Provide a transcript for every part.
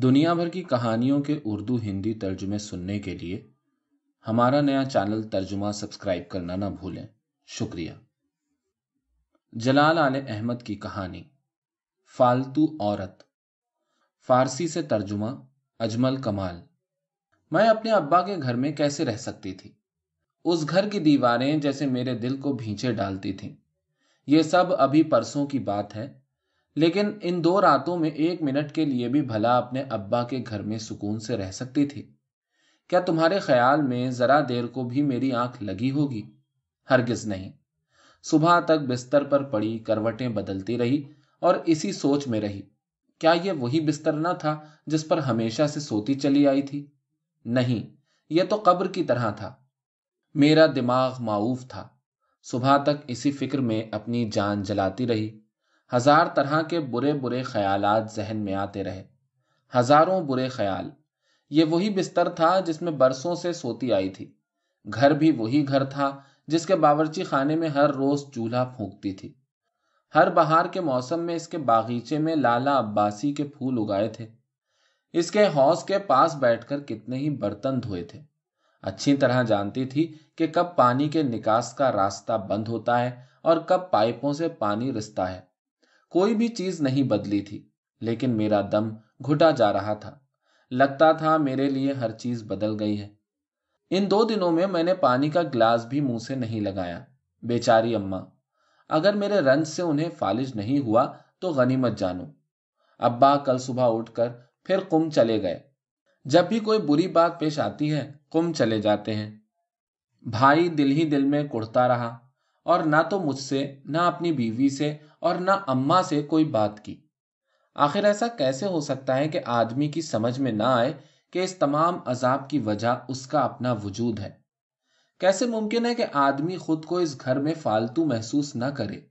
दुनिया भर की कहानियों के उर्दू हिंदी तर्जुमे सुनने के लिए हमारा नया चैनल तर्जुमा सब्सक्राइब करना ना भूलें शुक्रिया जलाल आल अहमद की कहानी फालतू औरत फारसी से तर्जुमा अजमल कमाल मैं अपने अब्बा के घर में कैसे रह सकती थी उस घर की दीवारें जैसे मेरे दिल को भींचे डालती थी ये सब अभी परसों की बात है लेकिन इन दो रातों में एक मिनट के लिए भी भला अपने अब्बा के घर में सुकून से रह सकती थी क्या तुम्हारे ख्याल में जरा देर को भी मेरी आंख लगी होगी हरगिज नहीं सुबह तक बिस्तर पर पड़ी करवटें बदलती रही और इसी सोच में रही क्या यह वही बिस्तर न था जिस पर हमेशा से सोती चली आई थी नहीं यह तो कब्र की तरह था मेरा दिमाग माऊफ था सुबह तक इसी फिक्र में अपनी जान जलाती रही हजार तरह के बुरे बुरे ख्याल जहन में आते रहे हजारों बुरे ख्याल ये वही बिस्तर था जिसमें बरसों से सोती आई थी घर भी वही घर था जिसके बावरची खाने में हर रोज चूल्हा फूंकती थी हर बहार के मौसम में इसके बागीचे में लाला अब्बासी के फूल उगाए थे इसके हौस के पास बैठकर कितने ही बर्तन धोए थे अच्छी तरह जानती थी कि कब पानी के निकास का रास्ता बंद होता है और कब पाइपों से पानी रिसता है कोई भी चीज़ नहीं बदली थी लेकिन मेरा दम घुटा जा रहा था लगता था मेरे लिए हर चीज़ बदल गई है इन दो दिनों में मैंने पानी का गिलास भी मुंह से नहीं लगाया बेचारी अम्मा अगर मेरे रंज से उन्हें फालिश नहीं हुआ तो गनीमत जानो अब्बा कल सुबह उठकर फिर कुम चले गए जब भी कोई बुरी बात पेश आती है कुम चले जाते हैं भाई दिल ही दिल में कुड़ता रहा और ना तो मुझसे ना अपनी बीवी से और ना अम्मा से कोई बात की आखिर ऐसा कैसे हो सकता है कि आदमी की समझ में ना आए कि इस तमाम अजाब की वजह उसका अपना वजूद है कैसे मुमकिन है कि आदमी खुद को इस घर में फालतू महसूस ना करे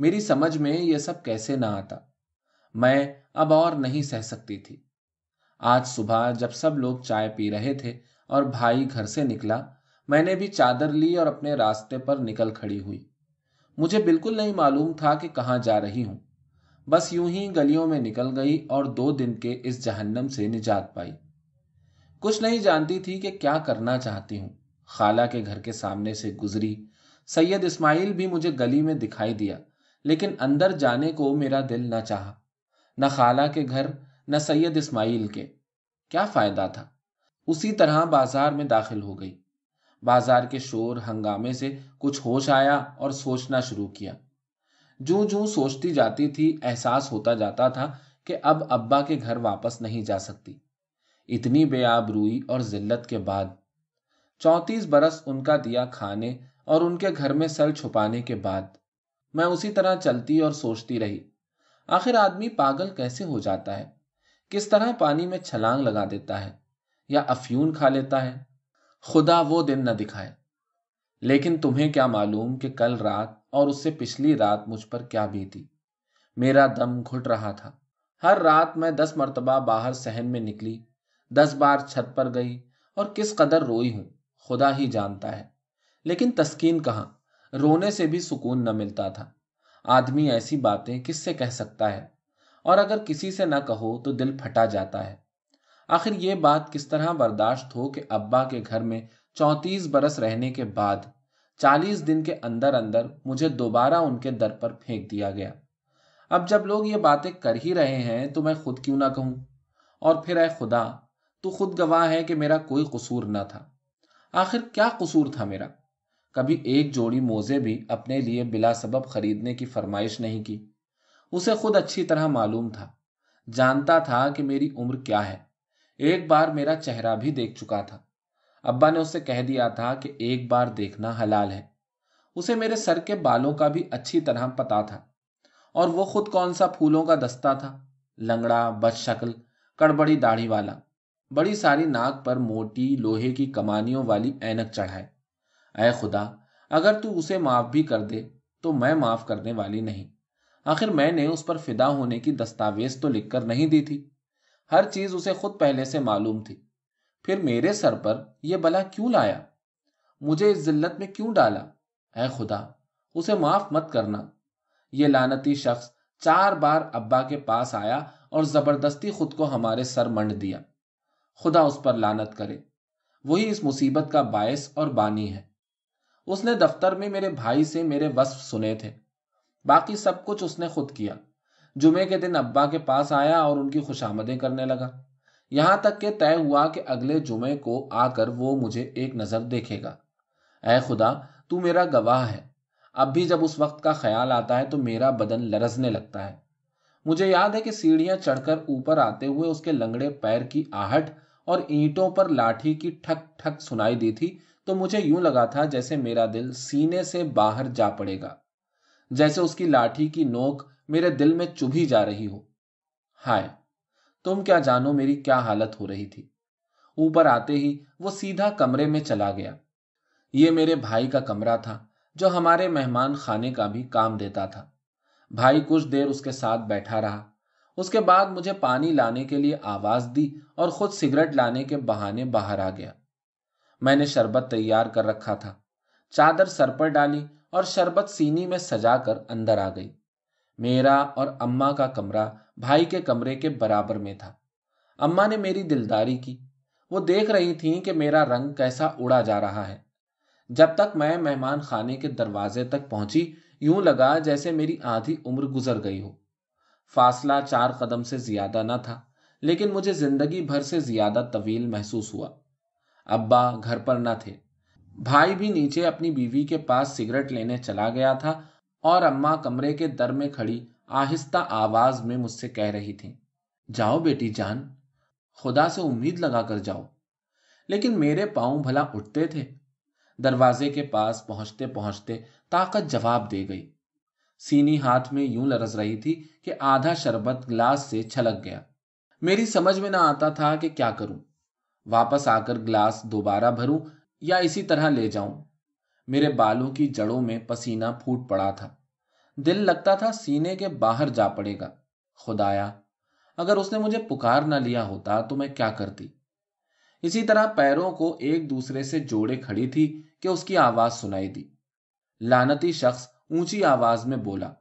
मेरी समझ में यह सब कैसे ना आता मैं अब और नहीं सह सकती थी आज सुबह जब सब लोग चाय पी रहे थे और भाई घर से निकला मैंने भी चादर ली और अपने रास्ते पर निकल खड़ी हुई मुझे बिल्कुल नहीं मालूम था कि कहाँ जा रही हूँ बस यूं ही गलियों में निकल गई और दो दिन के इस जहन्नम से निजात पाई कुछ नहीं जानती थी कि क्या करना चाहती हूँ खाला के घर के सामने से गुजरी सैयद इस्माइल भी मुझे गली में दिखाई दिया लेकिन अंदर जाने को मेरा दिल न चाह न खाला के घर न सैयद इस्माइल के क्या फायदा था उसी तरह बाजार में दाखिल हो गई बाजार के शोर हंगामे से कुछ होश आया और सोचना शुरू किया जू जू सोचती जाती थी एहसास होता जाता था कि अब अब्बा के घर वापस नहीं जा सकती इतनी बे बेआबरूई और जिल्लत के बाद चौतीस बरस उनका दिया खाने और उनके घर में सर छुपाने के बाद मैं उसी तरह चलती और सोचती रही आखिर आदमी पागल कैसे हो जाता है किस तरह पानी में छलांग लगा देता है या अफ्यून खा लेता है खुदा वो दिन न दिखाए लेकिन तुम्हें क्या मालूम कि कल रात और उससे पिछली रात मुझ पर क्या बीती मेरा दम घुट रहा था हर रात मैं दस मरतबा बाहर सहन में निकली दस बार छत पर गई और किस कदर रोई हूं खुदा ही जानता है लेकिन तस्कीन कहाँ रोने से भी सुकून न मिलता था आदमी ऐसी बातें किससे कह सकता है और अगर किसी से ना कहो तो दिल फटा जाता है आखिर ये बात किस तरह बर्दाश्त हो कि अब्बा के घर में चौंतीस बरस रहने के बाद चालीस दिन के अंदर अंदर मुझे दोबारा उनके दर पर फेंक दिया गया अब जब लोग ये बातें कर ही रहे हैं तो मैं खुद क्यों ना कहूं और फिर अः खुदा तू खुद गवाह है कि मेरा कोई कसूर ना था आखिर क्या कसूर था मेरा कभी एक जोड़ी मोजे भी अपने लिए बिला सबब खरीदने की फरमाइश नहीं की उसे खुद अच्छी तरह मालूम था जानता था कि मेरी उम्र क्या है एक बार मेरा चेहरा भी देख चुका था अब्बा ने उसे कह दिया था कि एक बार देखना हलाल है उसे मेरे सर के बालों का भी अच्छी तरह पता था और वो खुद कौन सा फूलों का दस्ता था लंगड़ा बदशक्ल कड़बड़ी दाढ़ी वाला बड़ी सारी नाक पर मोटी लोहे की कमानियों वाली ऐनक चढ़ाए अय खुदा अगर तू उसे माफ भी कर दे तो मैं माफ करने वाली नहीं आखिर मैंने उस पर फिदा होने की दस्तावेज तो लिखकर नहीं दी थी हर चीज उसे खुद पहले से मालूम थी फिर मेरे सर पर यह बला क्यों लाया मुझे इस जिल्लत में क्यों डाला है खुदा उसे माफ मत करना यह लानती शख्स चार बार अब्बा के पास आया और जबरदस्ती खुद को हमारे सर मंड दिया खुदा उस पर लानत करे वही इस मुसीबत का बायस और बानी है उसने दफ्तर में मेरे भाई से मेरे वस्फ सुने थे बाकी सब कुछ उसने खुद किया जुमे के दिन अब्बा के पास आया और उनकी खुशामदें करने लगा यहाँ तक के तय हुआ कि अगले जुमे को आकर वो मुझे एक नज़र देखेगा ए खुदा तू मेरा गवाह है अब भी जब उस वक्त का ख्याल आता है तो मेरा बदन लरजने लगता है मुझे याद है कि सीढ़ियां चढ़कर ऊपर आते हुए उसके लंगड़े पैर की आहट और ईंटों पर लाठी की ठक ठक सुनाई दी थी तो मुझे यूं लगा था जैसे मेरा दिल सीने से बाहर जा पड़ेगा जैसे उसकी लाठी की नोक मेरे दिल में चुभी जा रही हो हाय तुम क्या जानो मेरी क्या हालत हो रही थी ऊपर आते ही वो सीधा कमरे में चला गया ये मेरे भाई का कमरा था जो हमारे मेहमान खाने का भी काम देता था भाई कुछ देर उसके साथ बैठा रहा उसके बाद मुझे पानी लाने के लिए आवाज दी और खुद सिगरेट लाने के बहाने बाहर आ गया मैंने शरबत तैयार कर रखा था चादर सर पर डाली और शरबत सीनी में सजाकर अंदर आ गई मेरा और अम्मा का कमरा भाई के कमरे के बराबर में था अम्मा ने मेरी दिलदारी की वो देख रही थी कि मेरा रंग कैसा उड़ा जा रहा है जब तक मैं मेहमान खाने के दरवाजे तक पहुंची यूं लगा जैसे मेरी आधी उम्र गुजर गई हो फासला चार कदम से ज्यादा ना था लेकिन मुझे जिंदगी भर से ज्यादा तवील महसूस हुआ अब्बा घर पर ना थे भाई भी नीचे अपनी बीवी के पास सिगरेट लेने चला गया था और अम्मा कमरे के दर में खड़ी आहिस्ता आवाज में मुझसे कह रही थी जाओ बेटी जान खुदा से उम्मीद लगा कर जाओ लेकिन मेरे पाँव भला उठते थे दरवाजे के पास पहुंचते पहुंचते ताकत जवाब दे गई सीनी हाथ में यूं लरस रही थी कि आधा शरबत ग्लास से छलक गया मेरी समझ में ना आता था कि क्या करूं वापस आकर ग्लास दोबारा भरूं या इसी तरह ले जाऊं मेरे बालों की जड़ों में पसीना फूट पड़ा था दिल लगता था सीने के बाहर जा पड़ेगा खुदाया अगर उसने मुझे पुकार ना लिया होता तो मैं क्या करती इसी तरह पैरों को एक दूसरे से जोड़े खड़ी थी कि उसकी आवाज सुनाई दी लानती शख्स ऊंची आवाज में बोला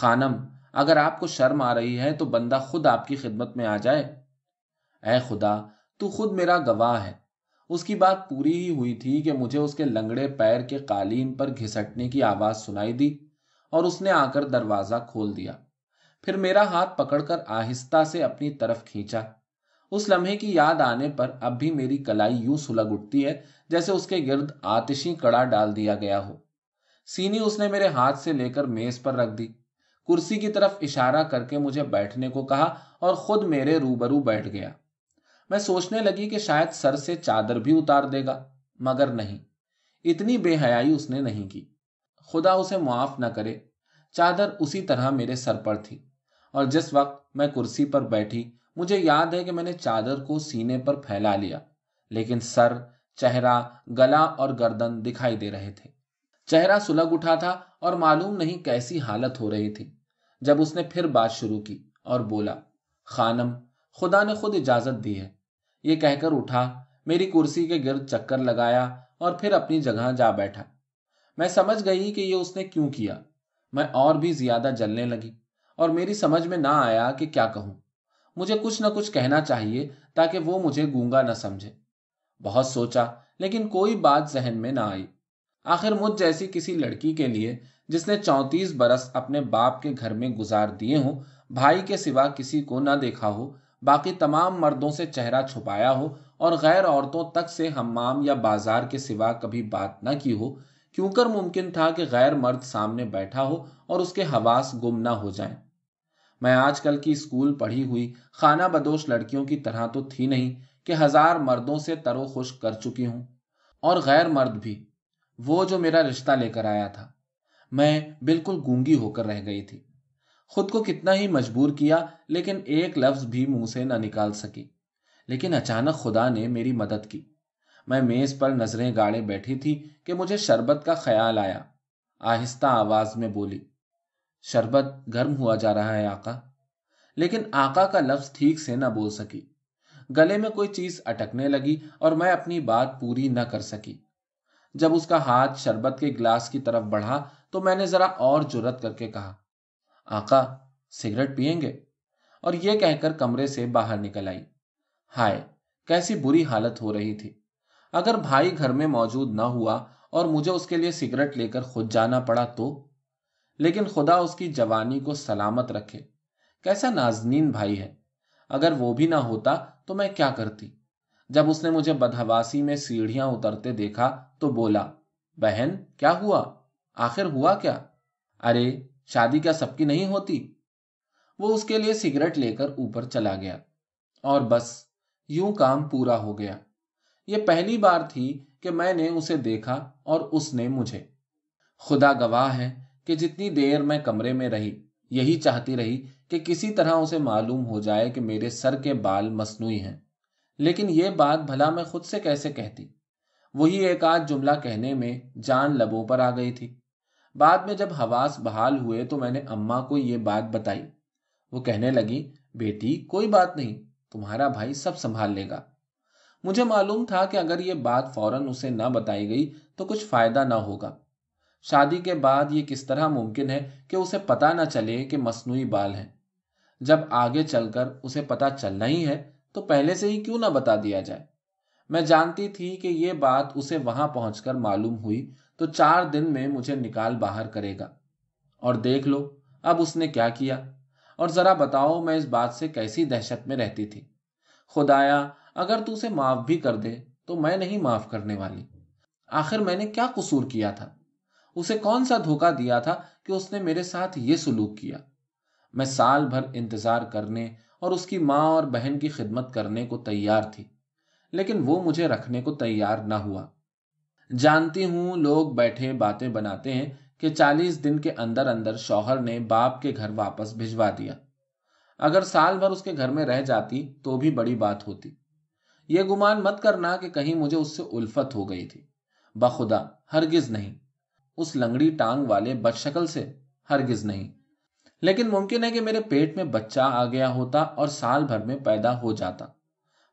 खानम अगर आपको शर्म आ रही है तो बंदा खुद आपकी खिदमत में आ जाए ऐ खुदा तू खुद मेरा गवाह है उसकी बात पूरी ही हुई थी कि मुझे उसके लंगड़े पैर के कालीन पर घिसटने की आवाज सुनाई दी और उसने आकर दरवाजा खोल दिया फिर मेरा हाथ पकड़कर आहिस्ता से अपनी तरफ खींचा उस लम्हे की याद आने पर अब भी मेरी कलाई यूं सुलग उठती है जैसे उसके गिर्द आतिशी कड़ा डाल दिया गया हो सीनी उसने मेरे हाथ से लेकर मेज पर रख दी कुर्सी की तरफ इशारा करके मुझे बैठने को कहा और खुद मेरे रूबरू बैठ गया मैं सोचने लगी कि शायद सर से चादर भी उतार देगा मगर नहीं इतनी बेहयाई उसने नहीं की खुदा उसे मुआफ न करे चादर उसी तरह मेरे सर पर थी और जिस वक्त मैं कुर्सी पर बैठी मुझे याद है कि मैंने चादर को सीने पर फैला लिया लेकिन सर चेहरा गला और गर्दन दिखाई दे रहे थे चेहरा सुलग उठा था और मालूम नहीं कैसी हालत हो रही थी जब उसने फिर बात शुरू की और बोला खानम खुदा ने खुद इजाजत दी है ये कहकर उठा मेरी कुर्सी के गिर्द चक्कर लगाया और फिर अपनी जगह जा बैठा मैं समझ गई कि यह उसने क्यों किया मैं और भी ज्यादा जलने लगी और मेरी समझ में ना आया कि क्या कहूं मुझे कुछ न कुछ कहना चाहिए ताकि वो मुझे गूंगा ना समझे बहुत सोचा लेकिन कोई बात जहन में ना आई आखिर मुझ जैसी किसी लड़की के लिए जिसने चौंतीस बरस अपने बाप के घर में गुजार दिए हों भाई के सिवा किसी को ना देखा हो बाकी तमाम मर्दों से चेहरा छुपाया हो और गैर औरतों तक से हमाम या बाजार के सिवा कभी बात न की हो क्यों कर मुमकिन था कि गैर मर्द सामने बैठा हो और उसके हवास गुम न हो जाए मैं आजकल की स्कूल पढ़ी हुई खाना बदोश लड़कियों की तरह तो थी नहीं कि हजार मर्दों से तरो खुश कर चुकी हूं और गैर मर्द भी वो जो मेरा रिश्ता लेकर आया था मैं बिल्कुल गूंगी होकर रह गई थी खुद को कितना ही मजबूर किया लेकिन एक लफ्ज भी मुंह से न निकाल सकी लेकिन अचानक खुदा ने मेरी मदद की मैं मेज पर नजरें गाड़े बैठी थी कि मुझे शरबत का ख्याल आया आहिस्ता आवाज में बोली शरबत गर्म हुआ जा रहा है आका लेकिन आका का लफ्ज ठीक से न बोल सकी गले में कोई चीज अटकने लगी और मैं अपनी बात पूरी न कर सकी जब उसका हाथ शरबत के गिलास की तरफ बढ़ा तो मैंने जरा और जरूरत करके कहा आका सिगरेट पियेंगे और ये कहकर कमरे से बाहर निकल आई हाय कैसी बुरी हालत हो रही थी अगर भाई घर में मौजूद न हुआ और मुझे उसके लिए सिगरेट लेकर खुद जाना पड़ा तो लेकिन खुदा उसकी जवानी को सलामत रखे कैसा नाजनीन भाई है अगर वो भी ना होता तो मैं क्या करती जब उसने मुझे बदहवासी में सीढ़ियां उतरते देखा तो बोला बहन क्या हुआ आखिर हुआ क्या अरे शादी क्या सबकी नहीं होती वो उसके लिए सिगरेट लेकर ऊपर चला गया और बस यूं काम पूरा हो गया ये पहली बार थी कि मैंने उसे देखा और उसने मुझे खुदा गवाह है कि जितनी देर मैं कमरे में रही यही चाहती रही कि किसी तरह उसे मालूम हो जाए कि मेरे सर के बाल मसनू हैं लेकिन ये बात भला मैं खुद से कैसे कहती वही एक आध जुमला कहने में जान लबों पर आ गई थी बाद में जब हवास बहाल हुए तो मैंने अम्मा को ये बात बताई वो कहने लगी बेटी कोई बात नहीं तुम्हारा भाई सब संभाल लेगा मुझे मालूम था कि अगर ये बात फौरन उसे न बताई गई तो कुछ फायदा ना होगा शादी के बाद ये किस तरह मुमकिन है कि उसे पता न चले कि मसनू बाल हैं जब आगे चलकर उसे पता चलना ही है तो पहले से ही क्यों ना बता दिया जाए मैं जानती थी कि ये बात उसे वहां पहुंचकर मालूम हुई तो चार दिन में मुझे निकाल बाहर करेगा और देख लो अब उसने क्या किया और जरा बताओ मैं इस बात से कैसी दहशत में रहती थी खुदाया अगर तू उसे माफ भी कर दे तो मैं नहीं माफ करने वाली आखिर मैंने क्या कसूर किया था उसे कौन सा धोखा दिया था कि उसने मेरे साथ ये सुलूक किया मैं साल भर इंतजार करने और उसकी माँ और बहन की खिदमत करने को तैयार थी लेकिन वो मुझे रखने को तैयार ना हुआ जानती हूँ लोग बैठे बातें बनाते हैं कि चालीस दिन के अंदर अंदर शौहर ने बाप के घर वापस भिजवा दिया अगर साल भर उसके घर में रह जाती तो भी बड़ी बात होती ये गुमान मत करना कि कहीं मुझे उससे उल्फत हो गई थी बखुदा हरगिज नहीं उस लंगड़ी टांग वाले बदशक्ल से हरगिज नहीं लेकिन मुमकिन है कि मेरे पेट में बच्चा आ गया होता और साल भर में पैदा हो जाता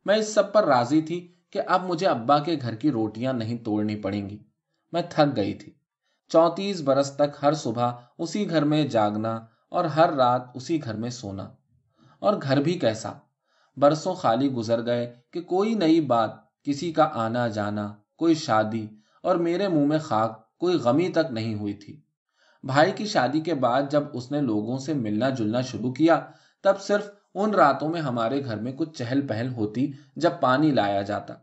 मैं इस सब पर राजी थी कि अब मुझे अब्बा के घर की रोटियां नहीं तोड़नी पड़ेंगी मैं थक गई थी चौंतीस बरस तक हर सुबह उसी घर में जागना और हर रात उसी घर में सोना और घर भी कैसा बरसों खाली गुजर गए कि कोई नई बात किसी का आना जाना कोई शादी और मेरे मुंह में खाक कोई गमी तक नहीं हुई थी भाई की शादी के बाद जब उसने लोगों से मिलना जुलना शुरू किया तब सिर्फ उन रातों में हमारे घर में कुछ चहल पहल होती जब पानी लाया जाता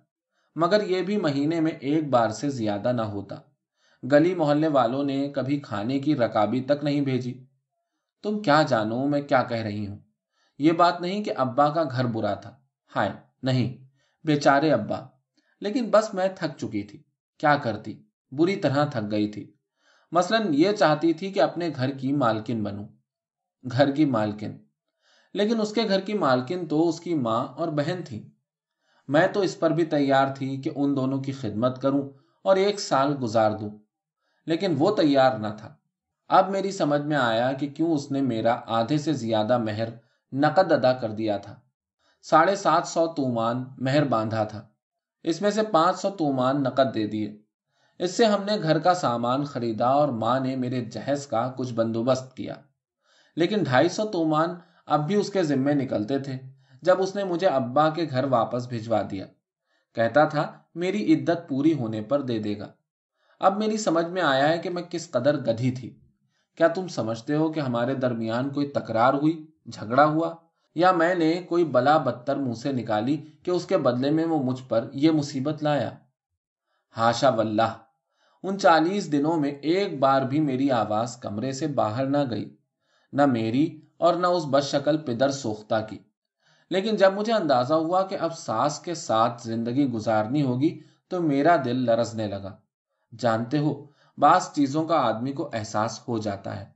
मगर यह भी महीने में एक बार से ज्यादा ना होता गली मोहल्ले वालों ने कभी खाने की रकाबी तक नहीं भेजी तुम क्या जानो मैं क्या कह रही हूं ये बात नहीं कि अब्बा का घर बुरा था हाय नहीं बेचारे अब्बा लेकिन बस मैं थक चुकी थी क्या करती बुरी तरह थक गई थी मसलन ये चाहती थी कि अपने घर की मालकिन बनूं घर की मालकिन लेकिन उसके घर की मालकिन तो उसकी माँ और बहन थी मैं तो इस पर भी तैयार थी कि उन दोनों की खिदमत करूं और एक साल गुजार दूं लेकिन वो तैयार न था अब मेरी समझ में आया कि क्यों उसने मेरा आधे से ज्यादा मेहर नकद अदा कर दिया था साढ़े सात सौ तूमान मेहर बांधा था इसमें से पांच सौ तूमान नकद दे दिए इससे हमने घर का सामान खरीदा और माँ ने मेरे जहेज का कुछ बंदोबस्त किया लेकिन ढाई सौ तोमान अब भी उसके जिम्मे निकलते थे जब उसने मुझे अब्बा के घर वापस भिजवा दिया कहता था मेरी इद्दत पूरी होने पर दे देगा अब मेरी समझ में आया है कि मैं किस कदर गधी थी क्या तुम समझते हो कि हमारे दरमियान कोई तकरार हुई झगड़ा हुआ या मैंने कोई बला बदतर मुंह से निकाली कि उसके बदले में वो मुझ पर यह मुसीबत लाया हाशा वल्लाह उन चालीस दिनों में एक बार भी मेरी आवाज कमरे से बाहर ना गई न मेरी और न उस शक्ल पिदर सोखता की लेकिन जब मुझे अंदाजा हुआ कि अब सास के साथ जिंदगी गुजारनी होगी तो मेरा दिल लरसने लगा जानते हो बास चीजों का आदमी को एहसास हो जाता है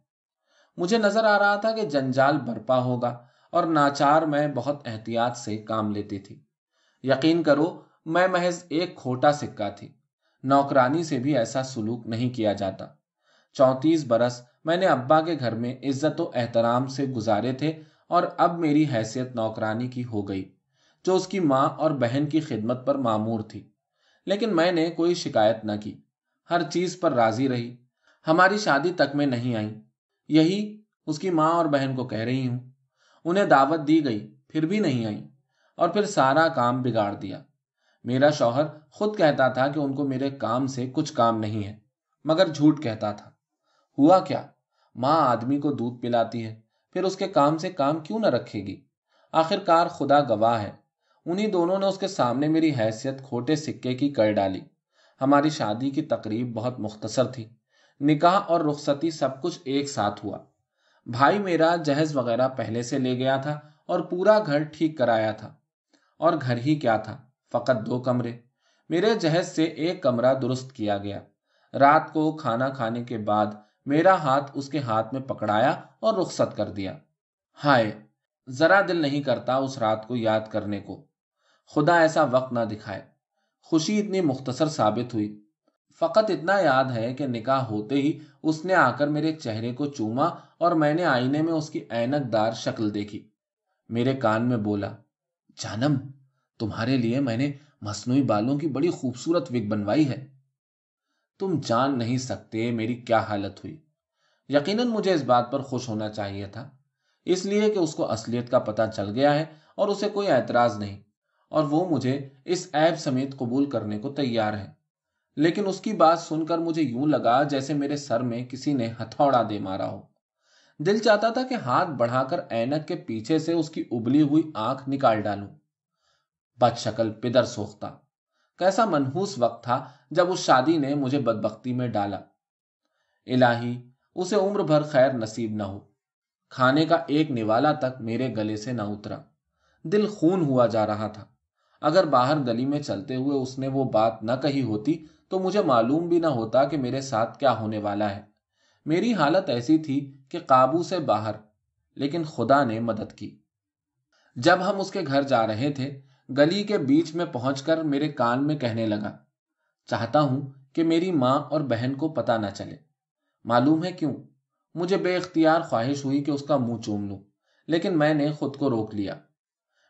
मुझे नजर आ रहा था कि जंजाल बरपा होगा और नाचार मैं बहुत एहतियात से काम लेती थी यकीन करो मैं महज एक खोटा सिक्का थी नौकरानी से भी ऐसा सुलूक नहीं किया जाता चौतीस बरस मैंने अब्बा के घर में इज्जत व एहतराम से गुजारे थे और अब मेरी हैसियत नौकरानी की हो गई जो उसकी माँ और बहन की खिदमत पर मामूर थी लेकिन मैंने कोई शिकायत न की हर चीज पर राजी रही हमारी शादी तक में नहीं आई यही उसकी माँ और बहन को कह रही हूं उन्हें दावत दी गई फिर भी नहीं आई और फिर सारा काम बिगाड़ दिया मेरा शौहर खुद कहता था कि उनको मेरे काम से कुछ काम नहीं है मगर झूठ कहता था हुआ क्या माँ आदमी को दूध पिलाती है फिर उसके काम से काम क्यों न रखेगी आखिरकार खुदा गवाह है उन्हीं दोनों ने उसके सामने मेरी हैसियत खोटे सिक्के की कर डाली हमारी शादी की तकरीब बहुत मुख्तसर थी निकाह और रुखसती सब कुछ एक साथ हुआ भाई मेरा जहेज वगैरह पहले से ले गया था और पूरा घर ठीक कराया था और घर ही क्या था फकत दो कमरे मेरे जहेज से एक कमरा दुरुस्त किया गया रात को खाना खाने के बाद मेरा हाथ उसके हाथ में पकड़ाया और रुखसत कर दिया हाय जरा दिल नहीं करता उस रात को याद करने को खुदा ऐसा वक्त ना दिखाए खुशी इतनी मुख्तसर साबित हुई फ़कत इतना याद है कि निकाह होते ही उसने आकर मेरे चेहरे को चूमा और मैंने आईने में उसकी ऐनकदार शक्ल देखी मेरे कान में बोला जानम तुम्हारे लिए मैंने मसनू बालों की बड़ी खूबसूरत विग बनवाई है तुम जान नहीं सकते मेरी क्या हालत हुई यकीनन मुझे इस बात पर खुश होना चाहिए था इसलिए कि उसको असलियत का पता चल गया है और उसे कोई ऐतराज नहीं और वो मुझे इस ऐप समेत कबूल करने को तैयार है लेकिन उसकी बात सुनकर मुझे यूं लगा जैसे मेरे सर में किसी ने हथौड़ा दे मारा हो दिल चाहता था कि हाथ बढ़ाकर ऐनक के पीछे से उसकी उबली हुई आंख निकाल डालू बदशकल पिदर सोखता कैसा मनहूस वक्त था जब उस शादी ने मुझे बदबख्ती में डाला इलाही उसे उम्र भर खैर नसीब न हो खाने का एक निवाला तक मेरे गले से न उतरा दिल खून हुआ जा रहा था अगर बाहर गली में चलते हुए उसने वो बात न कही होती तो मुझे मालूम भी ना होता कि मेरे साथ क्या होने वाला है मेरी हालत ऐसी थी कि काबू से बाहर लेकिन खुदा ने मदद की जब हम उसके घर जा रहे थे गली के बीच में पहुंचकर मेरे कान में कहने लगा चाहता हूं कि मेरी माँ और बहन को पता ना चले मालूम है क्यों मुझे बेख्तियार ख्वाहिश हुई कि उसका मुंह चूम लू लेकिन मैंने खुद को रोक लिया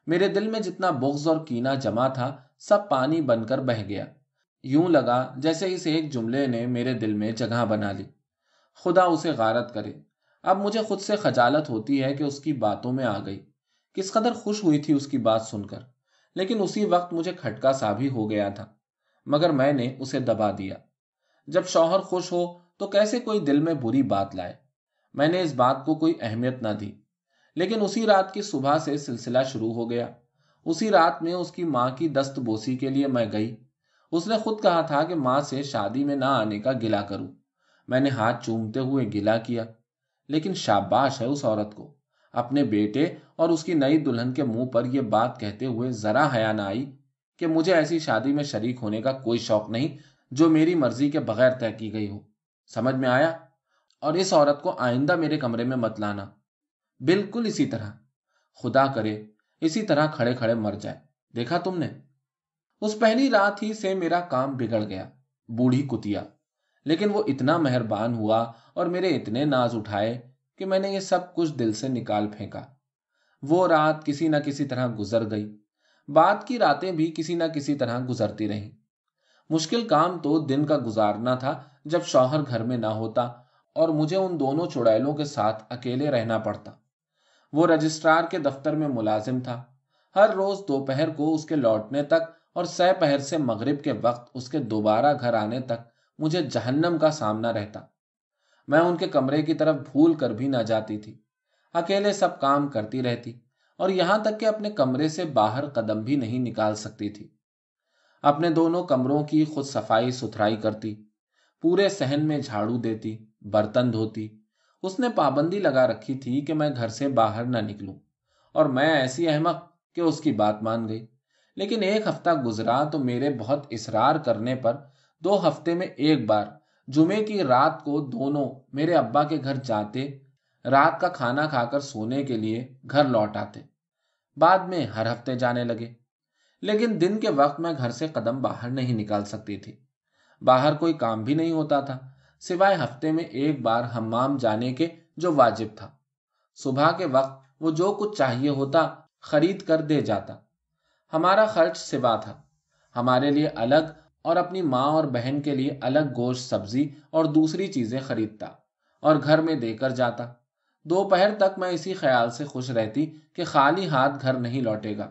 मेरे दिल में जितना बुग्ज और कीना जमा था सब पानी बनकर बह गया यूं लगा जैसे इस एक जुमले ने मेरे दिल में जगह बना ली खुदा उसे गारत करे अब मुझे खुद से खजालत होती है कि उसकी बातों में आ गई किस कदर खुश हुई थी उसकी बात सुनकर लेकिन उसी वक्त मुझे खटका सा भी हो गया था मगर मैंने उसे दबा दिया जब शौहर खुश हो तो कैसे कोई दिल में बुरी बात लाए मैंने इस बात को कोई अहमियत ना दी लेकिन उसी रात की सुबह से सिलसिला शुरू हो गया उसी रात में उसकी माँ की दस्तबोसी के लिए मैं गई उसने खुद कहा था कि माँ से शादी में ना आने का गिला करूं मैंने हाथ चूमते हुए गिला किया लेकिन शाबाश है उस औरत को अपने बेटे और उसकी नई दुल्हन के मुंह पर यह बात कहते हुए जरा हया न आई कि मुझे ऐसी शादी में शरीक होने का कोई शौक नहीं जो मेरी मर्जी के बगैर तय की गई हो समझ में आया और इस औरत को आइंदा मेरे कमरे में मत लाना बिल्कुल इसी तरह खुदा करे इसी तरह खड़े खड़े मर जाए देखा तुमने उस पहली रात ही से मेरा काम बिगड़ गया बूढ़ी कुतिया लेकिन वो इतना मेहरबान हुआ और मेरे इतने नाज उठाए कि मैंने ये सब कुछ दिल से निकाल फेंका वो रात किसी न किसी तरह गुजर गई बाद की रातें भी किसी ना किसी तरह गुजरती रहीं मुश्किल काम तो दिन का गुजारना था जब शौहर घर में ना होता और मुझे उन दोनों चुड़ैलों के साथ अकेले रहना पड़ता वो रजिस्ट्रार के दफ्तर में मुलाजिम था हर रोज दोपहर को उसके लौटने तक और सह पहर से मगरिब के वक्त उसके दोबारा घर आने तक मुझे जहन्नम का सामना रहता मैं उनके कमरे की तरफ भूल कर भी ना जाती थी अकेले सब काम करती रहती और यहां तक कि अपने कमरे से बाहर कदम भी नहीं निकाल सकती थी अपने दोनों कमरों की खुद सफाई सुथराई करती पूरे सहन में झाड़ू देती बर्तन धोती उसने पाबंदी लगा रखी थी कि मैं घर से बाहर ना निकलूं और मैं ऐसी अहमक कि उसकी बात मान गई लेकिन एक हफ्ता गुजरा तो मेरे बहुत इसरार करने पर दो हफ्ते में एक बार जुमे की रात को दोनों मेरे अब्बा के घर जाते रात का खाना खाकर सोने के लिए घर लौट आते बाद में हर हफ्ते जाने लगे लेकिन दिन के वक्त मैं घर से कदम बाहर नहीं निकाल सकती थी बाहर कोई काम भी नहीं होता था सिवाय हफ्ते में एक बार हमाम जाने के जो वाजिब था सुबह के वक्त वो जो कुछ चाहिए होता खरीद कर दे जाता हमारा खर्च सिवा था हमारे लिए अलग और अपनी माँ और बहन के लिए अलग गोश्त सब्जी और दूसरी चीजें खरीदता और घर में देकर जाता दोपहर तक मैं इसी ख्याल से खुश रहती कि खाली हाथ घर नहीं लौटेगा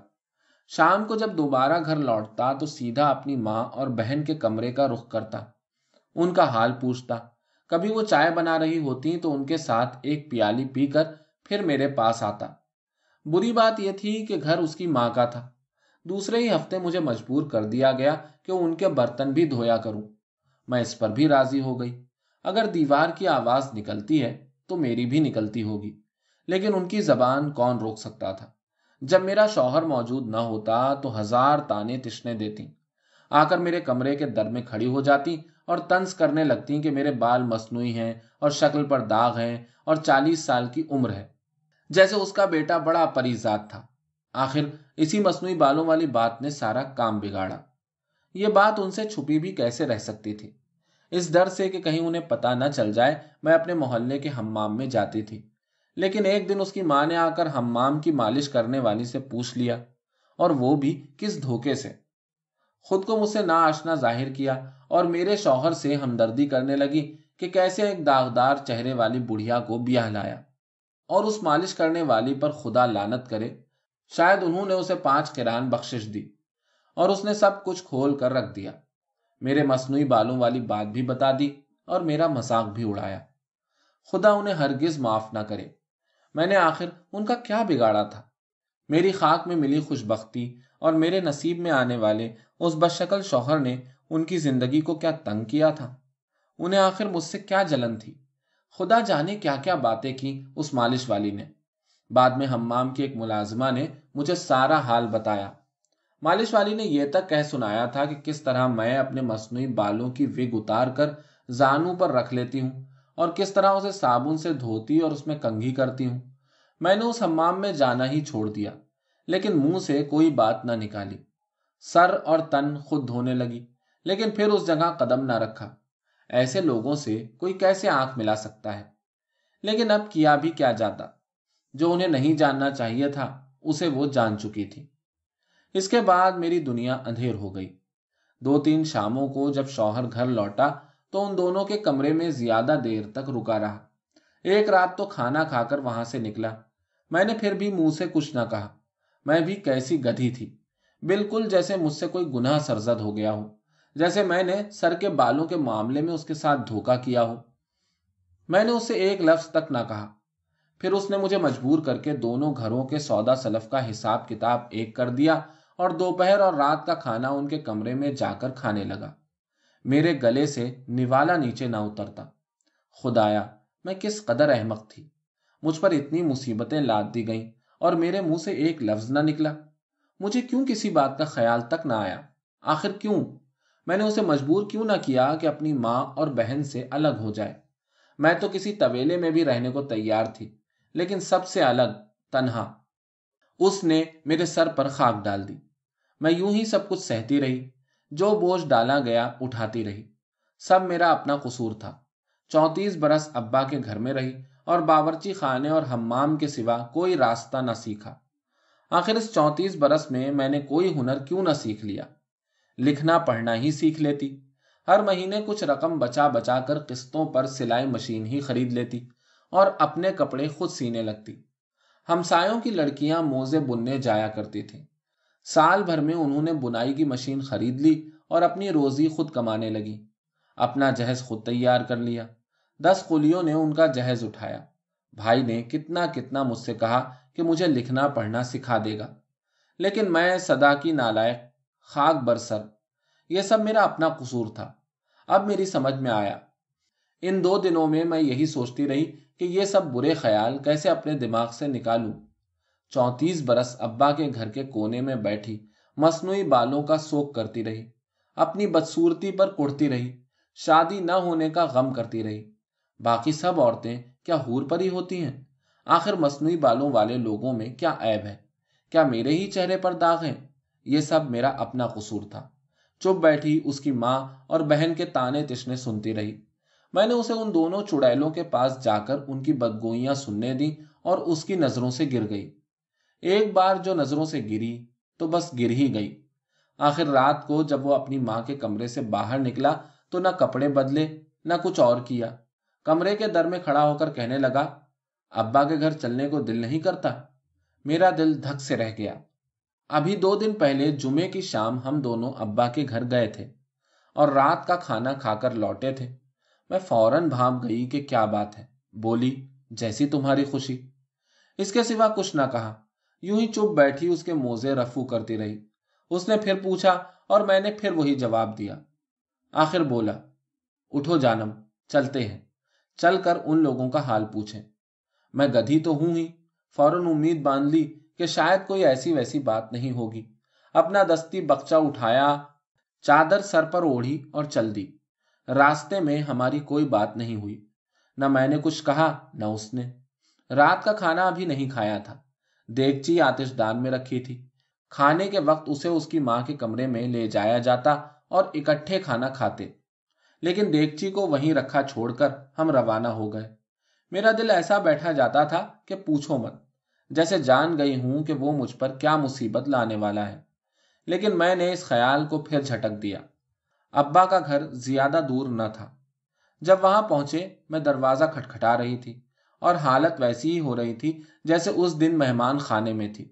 शाम को जब दोबारा घर लौटता तो सीधा अपनी माँ और बहन के कमरे का रुख करता उनका हाल पूछता कभी वो चाय बना रही होती तो उनके साथ एक प्याली पीकर फिर मेरे पास आता बुरी बात यह थी कि घर उसकी माँ का था दूसरे ही हफ्ते मुझे मजबूर कर दिया गया कि उनके बर्तन भी धोया करूं मैं इस पर भी राजी हो गई अगर दीवार की आवाज निकलती है तो मेरी भी निकलती होगी लेकिन उनकी जबान कौन रोक सकता था जब मेरा शौहर मौजूद न होता तो हजार ताने तिश्ने देती आकर मेरे कमरे के दर में खड़ी हो जाती और तंज करने लगती कि मेरे बाल मसनू हैं और शक्ल पर दाग हैं और चालीस साल की उम्र है जैसे उसका बेटा बड़ा परिजात था आखिर इसी मसनू बालों वाली बात ने सारा काम बिगाड़ा ये बात उनसे छुपी भी कैसे रह सकती थी इस डर से कि कहीं उन्हें पता न चल जाए मैं अपने मोहल्ले के हमाम में जाती थी लेकिन एक दिन उसकी माँ ने आकर हमाम की मालिश करने वाली से पूछ लिया और वो भी किस धोखे से खुद को मुझसे ना आशना जाहिर किया और मेरे शौहर से हमदर्दी करने लगी कि कैसे एक दागदार चेहरे वाली बुढ़िया को ब्याह लाया और उस मालिश करने वाली पर खुदा लानत करे शायद उन्होंने उसे पांच किरान बख्शिश दी और उसने सब कुछ खोल कर रख दिया मेरे मसनू बालों वाली बात भी बता दी और मेरा मजाक भी उड़ाया खुदा उन्हें हरगिज माफ ना करे मैंने आखिर उनका क्या बिगाड़ा था मेरी खाक में मिली खुशबख्ती और मेरे नसीब में आने वाले उस बशकल शौहर ने उनकी जिंदगी को क्या तंग किया था उन्हें आखिर मुझसे क्या जलन थी खुदा जाने क्या क्या बातें की उस मालिश वाली ने बाद में हमाम की एक मुलाजमा ने मुझे सारा हाल बताया मालिश वाली ने यह तक कह सुनाया था कि किस तरह मैं अपने मसनू बालों की विग उतार कर जानू पर रख लेती हूँ और किस तरह उसे साबुन से धोती और उसमें कंघी करती हूँ मैंने उस हमाम में जाना ही छोड़ दिया लेकिन मुंह से कोई बात ना निकाली सर और तन खुद धोने लगी लेकिन फिर उस जगह कदम ना रखा ऐसे लोगों से कोई कैसे आंख मिला सकता है लेकिन अब किया भी क्या जाता जो उन्हें नहीं जानना चाहिए था उसे वो जान चुकी थी इसके बाद मेरी दुनिया अंधेर हो गई दो तीन शामों को जब शौहर घर लौटा तो उन दोनों के कमरे में ज्यादा देर तक रुका रहा एक रात तो खाना खाकर वहां से निकला मैंने फिर भी मुंह से कुछ ना कहा मैं भी कैसी गधी थी बिल्कुल जैसे मुझसे कोई गुनाह सरजद हो गया हो जैसे मैंने सर के बालों के मामले में उसके साथ धोखा किया हो मैंने उससे एक लफ्ज तक ना कहा फिर उसने मुझे मजबूर करके दोनों घरों के सौदा सलफ का हिसाब किताब एक कर दिया और दोपहर और रात का खाना उनके कमरे में जाकर खाने लगा मेरे गले से निवाला नीचे ना उतरता खुदाया मैं किस कदर अहमक थी मुझ पर इतनी मुसीबतें लाद दी गईं और मेरे मुंह से एक लफ्ज ना निकला मुझे क्यों किसी बात का ख्याल तक ना आया आखिर क्यों मैंने उसे मजबूर क्यों ना किया कि अपनी माँ और बहन से अलग हो जाए मैं तो किसी तवेले में भी रहने को तैयार थी लेकिन सबसे अलग तनहा उसने मेरे सर पर खाक डाल दी मैं यूं ही सब कुछ सहती रही जो बोझ डाला गया उठाती रही सब मेरा अपना कसूर था चौंतीस बरस अब्बा के घर में रही और बावरची खाने और हमाम के सिवा कोई रास्ता न सीखा आखिर इस चौंतीस बरस में मैंने कोई हुनर क्यों न सीख लिया लिखना पढ़ना ही सीख लेती हर महीने कुछ रकम बचा बचा कर किस्तों पर सिलाई मशीन ही खरीद लेती और अपने कपड़े खुद सीने लगती हमसायों की लड़कियां मोजे बुनने जाया करती थीं साल भर में उन्होंने बुनाई की मशीन खरीद ली और अपनी रोजी खुद कमाने लगी अपना जहेज खुद तैयार कर लिया दस कुलियों ने उनका जहेज उठाया भाई ने कितना कितना मुझसे कहा कि मुझे लिखना पढ़ना सिखा देगा लेकिन मैं सदा की नालायक खाक बरसर यह सब मेरा अपना कसूर था अब मेरी समझ में आया इन दो दिनों में मैं यही सोचती रही कि ये सब बुरे ख्याल कैसे अपने दिमाग से निकालू चौंतीस बरस अब्बा के घर के कोने में बैठी मसनू बालों का शोक करती रही अपनी बदसूरती पर कुड़ती रही शादी न होने का गम करती रही बाकी सब औरतें क्या हूर पर ही होती हैं आखिर मसनू बालों वाले लोगों में क्या ऐब है क्या मेरे ही चेहरे पर दाग है यह सब मेरा अपना कसूर था चुप बैठी उसकी माँ और बहन के ताने तिशने सुनती रही मैंने उसे उन दोनों चुड़ैलों के पास जाकर उनकी बदगोइयां सुनने दी और उसकी नजरों से गिर गई एक बार जो नजरों से गिरी तो बस गिर ही गई आखिर रात को जब वो अपनी माँ के कमरे से बाहर निकला तो ना कपड़े बदले ना कुछ और किया कमरे के दर में खड़ा होकर कहने लगा अब्बा के घर चलने को दिल नहीं करता मेरा दिल धक से रह गया अभी दो दिन पहले जुमे की शाम हम दोनों अब्बा के घर गए थे और रात का खाना खाकर लौटे थे मैं फौरन भाप गई कि क्या बात है बोली जैसी तुम्हारी खुशी इसके सिवा कुछ ना कहा यूं ही चुप बैठी उसके मोजे रफू करती रही उसने फिर पूछा और मैंने फिर वही जवाब दिया आखिर बोला उठो जानम चलते हैं चलकर उन लोगों का हाल पूछे मैं गधी तो हूं ही फौरन उम्मीद बांध ली कि शायद कोई ऐसी वैसी बात नहीं होगी अपना दस्ती बक्चा उठाया चादर सर पर ओढ़ी और चल दी रास्ते में हमारी कोई बात नहीं हुई न मैंने कुछ कहा न उसने रात का खाना अभी नहीं खाया था देगची आतिशदान में रखी थी खाने के वक्त उसे उसकी माँ के कमरे में ले जाया जाता और इकट्ठे खाना खाते लेकिन देगची को वहीं रखा छोड़कर हम रवाना हो गए मेरा दिल ऐसा बैठा जाता था कि पूछो मत जैसे जान गई हूं कि वो मुझ पर क्या मुसीबत लाने वाला है लेकिन मैंने इस ख्याल को फिर झटक दिया अब्बा का घर ज्यादा दूर न था जब वहां पहुंचे मैं दरवाजा खटखटा रही थी और हालत वैसी ही हो रही थी जैसे उस दिन मेहमान खाने में थी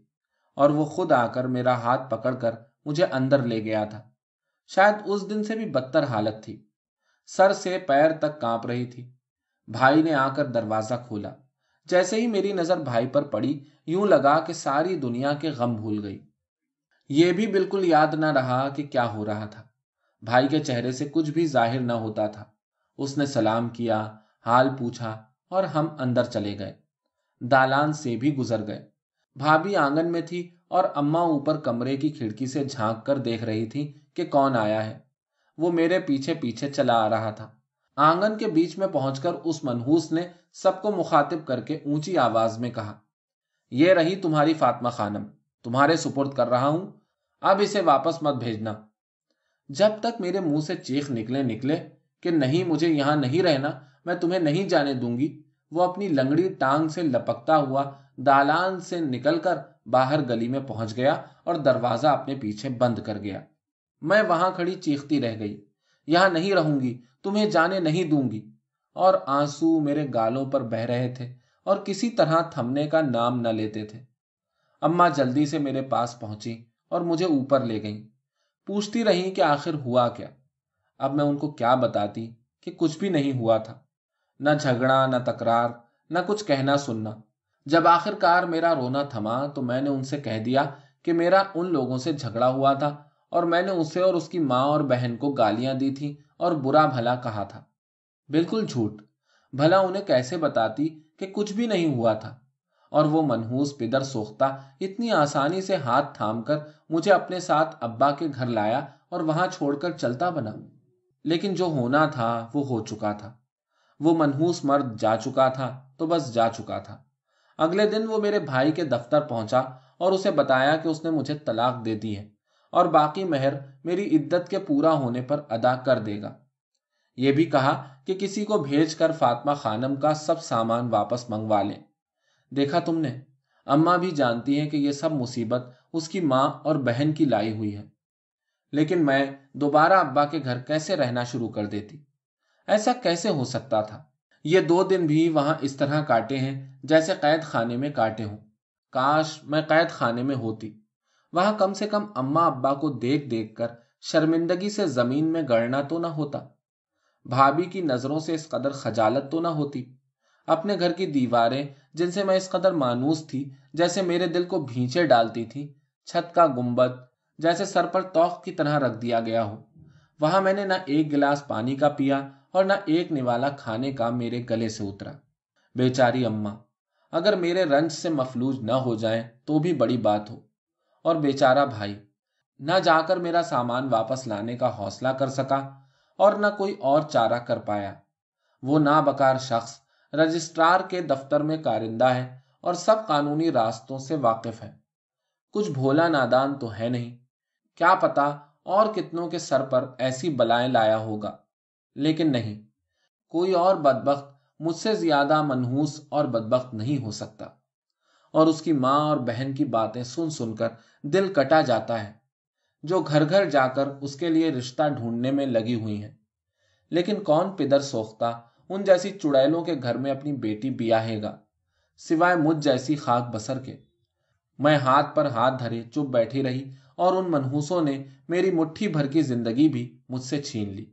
और वो खुद आकर मेरा हाथ पकड़कर मुझे अंदर ले गया था शायद उस दिन से भी बदतर हालत थी सर से पैर तक कांप रही थी भाई ने आकर दरवाजा खोला जैसे ही मेरी नजर भाई पर पड़ी यूं लगा कि सारी दुनिया के गम भूल गई ये भी बिल्कुल याद ना रहा कि क्या हो रहा था भाई के चेहरे से कुछ भी जाहिर न होता था उसने सलाम किया हाल पूछा और हम अंदर चले गए दालान से भी गुजर गए भाभी आंगन में थी और अम्मा ऊपर कमरे की खिड़की से झांक कर देख रही थी कि कौन आया है वो मेरे पीछे पीछे चला आ रहा था आंगन के बीच में पहुंचकर उस मनहूस ने सबको मुखातिब करके ऊंची आवाज में कहा यह रही तुम्हारी फातमा खानम तुम्हारे सुपुर्द कर रहा हूं अब इसे वापस मत भेजना जब तक मेरे मुंह से चीख निकले निकले कि नहीं मुझे यहां नहीं रहना मैं तुम्हें नहीं जाने दूंगी वो अपनी लंगड़ी टांग से लपकता हुआ दालान से निकलकर बाहर गली में पहुंच गया और दरवाजा अपने पीछे बंद कर गया मैं वहां खड़ी चीखती रह गई यहां नहीं रहूंगी तुम्हें जाने नहीं दूंगी और आंसू मेरे गालों पर बह रहे थे और किसी तरह थमने का नाम न लेते थे अम्मा जल्दी से मेरे पास पहुंची और मुझे ऊपर ले गईं। पूछती रहीं कि आखिर हुआ क्या अब मैं उनको क्या बताती कि कुछ भी नहीं हुआ था न झगड़ा न तकरार न कुछ कहना सुनना जब आखिरकार मेरा रोना थमा तो मैंने उनसे कह दिया कि मेरा उन लोगों से झगड़ा हुआ था और मैंने उसे और उसकी माँ और बहन को गालियां दी थी और बुरा भला कहा था बिल्कुल झूठ भला उन्हें कैसे बताती कि कुछ भी नहीं हुआ था और वो मनहूस पिदर सोखता इतनी आसानी से हाथ थाम कर मुझे अपने साथ अब्बा के घर लाया और वहां छोड़कर चलता बना लेकिन जो होना था वो हो चुका था वो मनहूस मर्द जा चुका था तो बस जा चुका था अगले दिन वो मेरे भाई के दफ्तर पहुंचा और उसे बताया कि उसने मुझे तलाक दे दी है और बाकी मेहर मेरी इद्दत के पूरा होने पर अदा कर देगा ये भी कहा कि किसी को भेजकर कर फातमा खानम का सब सामान वापस मंगवा लें देखा तुमने अम्मा भी जानती हैं कि यह सब मुसीबत उसकी माँ और बहन की लाई हुई है लेकिन मैं दोबारा अब्बा के घर कैसे रहना शुरू कर देती ऐसा कैसे हो सकता था ये दो दिन भी वहां इस तरह काटे हैं जैसे कैद खाने में काटे हूं काश मैं कैद खाने में होती वहां कम से कम अम्मा अब्बा को देख देख कर शर्मिंदगी से जमीन में गड़ना तो ना होता भाभी की नजरों से इस कदर खजालत तो ना होती अपने घर की दीवारें जिनसे मैं इस कदर मानूस थी जैसे मेरे दिल को भींचे डालती थी छत का गुम्बद जैसे सर पर तोख की तरह रख दिया गया हो वहां मैंने ना एक गिलास पानी का पिया और ना एक निवाला खाने का मेरे गले से उतरा बेचारी अम्मा अगर मेरे रंज से मफलूज न हो जाए तो भी बड़ी बात हो और बेचारा भाई न जाकर मेरा सामान वापस लाने का हौसला कर सका और न कोई और चारा कर पाया वो ना बकार शख्स रजिस्ट्रार के दफ्तर में कारिंदा है और सब कानूनी रास्तों से वाकिफ है कुछ भोला नादान तो है नहीं क्या पता और कितनों के सर पर ऐसी बलाएं लाया होगा लेकिन नहीं कोई और बदबख्त मुझसे ज्यादा मनहूस और बदबक नहीं हो सकता और उसकी माँ और बहन की बातें सुन सुनकर दिल कटा जाता है जो घर घर जाकर उसके लिए रिश्ता ढूंढने में लगी हुई है लेकिन कौन पिदर सोखता उन जैसी चुड़ैलों के घर में अपनी बेटी बियाहेगा सिवाय मुझ जैसी खाक बसर के मैं हाथ पर हाथ धरे चुप बैठी रही और उन मनहूसों ने मेरी मुट्ठी भर की जिंदगी भी मुझसे छीन ली